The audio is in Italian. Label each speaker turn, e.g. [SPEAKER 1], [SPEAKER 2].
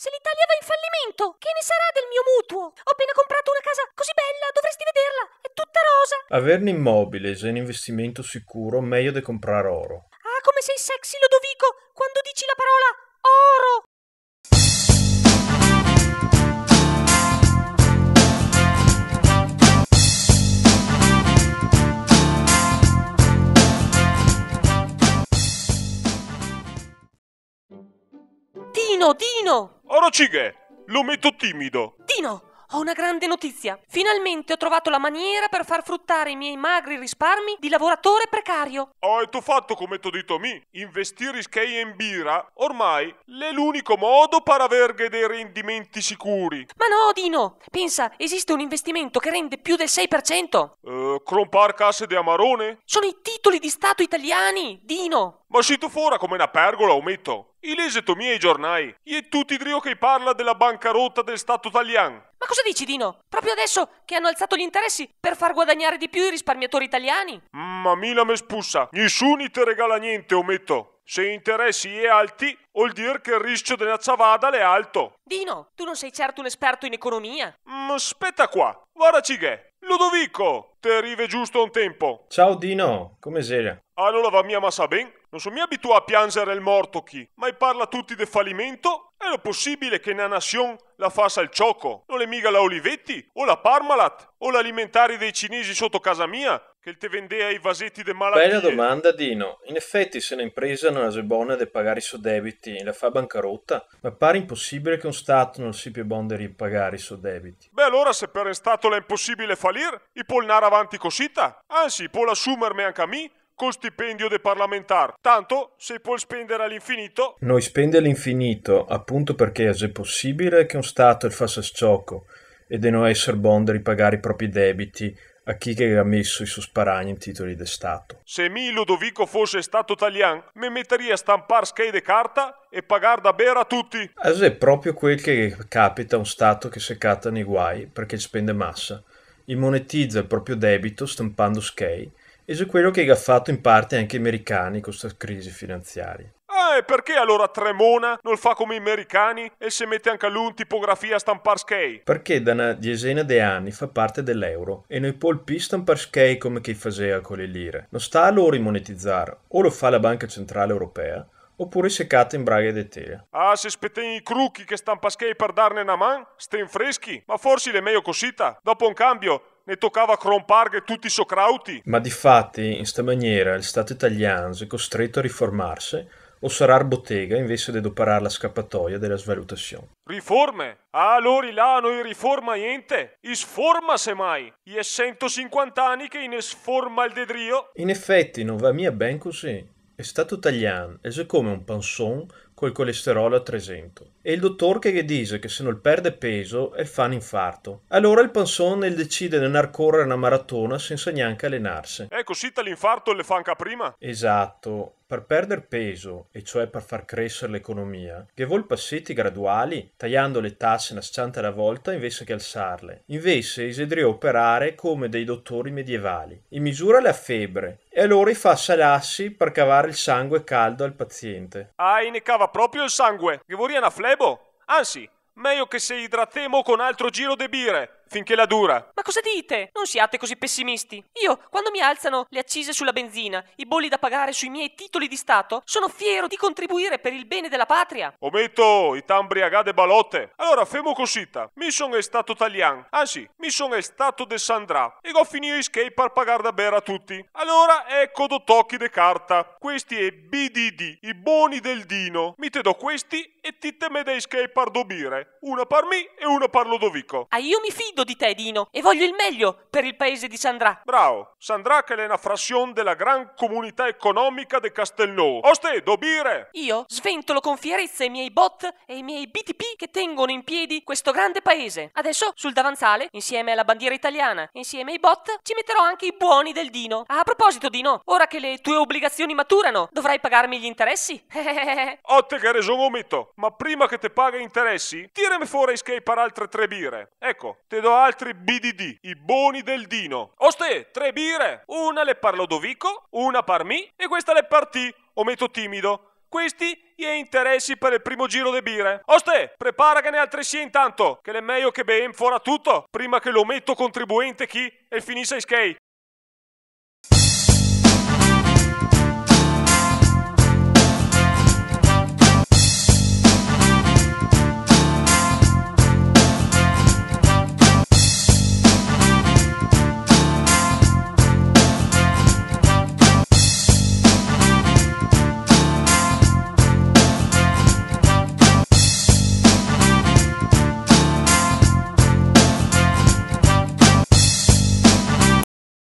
[SPEAKER 1] Se l'Italia va in fallimento, che ne sarà del mio mutuo? Ho appena comprato una casa così bella, dovresti vederla, è tutta rosa.
[SPEAKER 2] Averne immobile è un investimento sicuro, meglio di comprare oro.
[SPEAKER 1] Ah, come sei sexy, Lodovico, quando dici la parola oro!
[SPEAKER 3] Tino, Tino! Aracighe, lo metto timido.
[SPEAKER 1] Tino, ho una grande notizia! Finalmente ho trovato la maniera per far fruttare i miei magri risparmi di lavoratore precario.
[SPEAKER 3] Oh, e tu fatto come ti ho detto a me? Investire in schei in Bira? ormai è l'unico modo per avere dei rendimenti sicuri.
[SPEAKER 1] Ma no, Dino! Pensa, esiste un investimento che rende più del 6%.
[SPEAKER 3] Eh, crompar casse di Amarone?
[SPEAKER 1] Sono i titoli di Stato italiani, Dino!
[SPEAKER 3] Ma se tu fora come una pergola, ometto. I leseto miei giornali, e tutti drio che parla della bancarotta del Stato italiano
[SPEAKER 1] cosa dici, Dino? Proprio adesso che hanno alzato gli interessi per far guadagnare di più i risparmiatori italiani? Ma mm,
[SPEAKER 3] Mila me spussa. Nessuno ti regala niente, ometto. Se interessi è alti, vuol dire che il rischio della ciavada è alto.
[SPEAKER 1] Dino, tu non sei certo un esperto in economia. Mm,
[SPEAKER 3] aspetta qua, guarda che. Ludovico, te arrive giusto a un tempo. Ciao Dino, come sei? Allora va mia massa ben? Non sono mi abituato a piangere il morto chi, ma parla tutti del fallimento era possibile che una nazione la faccia il cioco, non è mica la Olivetti o la Parmalat o l'alimentare dei cinesi sotto casa mia che te vendea i vasetti de malattie? Bella domanda,
[SPEAKER 2] Dino. In effetti, se l'impresa non ha buona di pagare i suoi debiti, la fa bancarotta, ma pare impossibile che un Stato non sia più buono di ripagare i suoi debiti.
[SPEAKER 3] Beh, allora se per un Stato è impossibile fallire, i può andare avanti così? Anzi, può assumermi anche a me col stipendio de parlamentar. Tanto se puoi spendere all'infinito.
[SPEAKER 2] Noi spende all'infinito, appunto perché è possibile che un Stato il faccia sciocco e di non essere buono di ripagare i propri debiti a chi che ha messo i suoi sparagni in titoli de Stato.
[SPEAKER 3] Se mi Ludovico fosse stato italiano, mi metterei a stampare schede carta e pagare da bere a tutti. As è
[SPEAKER 2] proprio quel che capita a un Stato che si catta nei guai perché spende massa. Immonetizza il proprio debito stampando schede ed è quello che ha gaffato in parte anche i americani con questa crisi finanziaria.
[SPEAKER 3] Ah, e perché allora Tremona non fa come i americani e se mette anche lui in tipografia a stampare skate?
[SPEAKER 2] Perché da una decina di anni fa parte dell'euro e noi polpi stampar skate come chi faceva con le lire. Non sta a loro monetizzare, o lo fa la Banca Centrale Europea, oppure seccate in braghe di tela.
[SPEAKER 3] Ah, se spetteni i crucchi che stampa skate per darne una man, stai freschi, ma forse le meglio cosita. Dopo un cambio, ne toccava a cromparghe tutti i socrauti.
[SPEAKER 2] Ma difatti, in sta maniera, il Stato italiano è costretto a riformarsi o sarar bottega invece di operare la scappatoia della svalutazione.
[SPEAKER 3] Riforme? Ah, loro là non riforma niente, isforma semmai. I 150 anni che in sforma il dedrio.
[SPEAKER 2] In effetti non va mia ben così. È stato italiano, è come un panson col colesterolo a 300. E il dottor che dice che se non perde peso è fa un infarto. Allora il panzone decide di andare a correre una maratona senza neanche allenarsi.
[SPEAKER 3] Eh, così l'infarto
[SPEAKER 2] le fa anche prima? Esatto. Per perdere peso, e cioè per far crescere l'economia, che vuol passetti graduali, tagliando le tasse una scianta alla volta invece che alzarle. Invece isidrio operare come dei dottori medievali. In misura la febbre, e allora i fa salassi per cavare il sangue caldo al paziente.
[SPEAKER 3] Ah, ne cava proprio il sangue, che vorrei una flebo. Anzi, meglio che se idratemo con altro giro de bire finché la dura.
[SPEAKER 1] Ma cosa dite? Non siate così pessimisti. Io, quando mi alzano le accise sulla benzina, i bolli da pagare sui miei titoli di Stato, sono fiero di contribuire per il bene della patria.
[SPEAKER 3] Ometto i tambriagade balotte. Allora, femo cosita. Mi sono stato italian. anzi, mi sono stato de Sandra e ho finito i skate per pagare da bere a tutti. Allora, ecco do tocchi de carta. Questi è BDD, i buoni del Dino. Mi te do questi e ti teme dei skate per dobire. Una per me e una per Lodovico.
[SPEAKER 1] Ah, io mi fido tutto di te, Dino, e voglio il meglio per il paese di Sandra.
[SPEAKER 3] Bravo, Sandra che è una frazione della gran comunità economica di Castelnuovo. Oste, dobire!
[SPEAKER 1] Io sventolo con fierezza i miei bot e i miei BTP che tengono in piedi questo grande paese. Adesso, sul davanzale, insieme alla bandiera italiana, insieme ai bot, ci metterò anche i buoni del Dino. a proposito, Dino, ora che le tue obbligazioni maturano, dovrai pagarmi gli interessi? Otte che reso vomito,
[SPEAKER 3] ma prima che te paghi interessi, tirami fuori i skate per altre tre bire. Ecco, te do saranno altri BDD, i buoni del Dino. Oste, tre bire! una le par Lodovico, una par mi e questa le partì, o metto timido. Questi gli interessi per il primo giro de bire. Oste, prepara che ne altresì intanto, che è meglio che ben fora tutto, prima che lo metto contribuente chi e finisce i skate.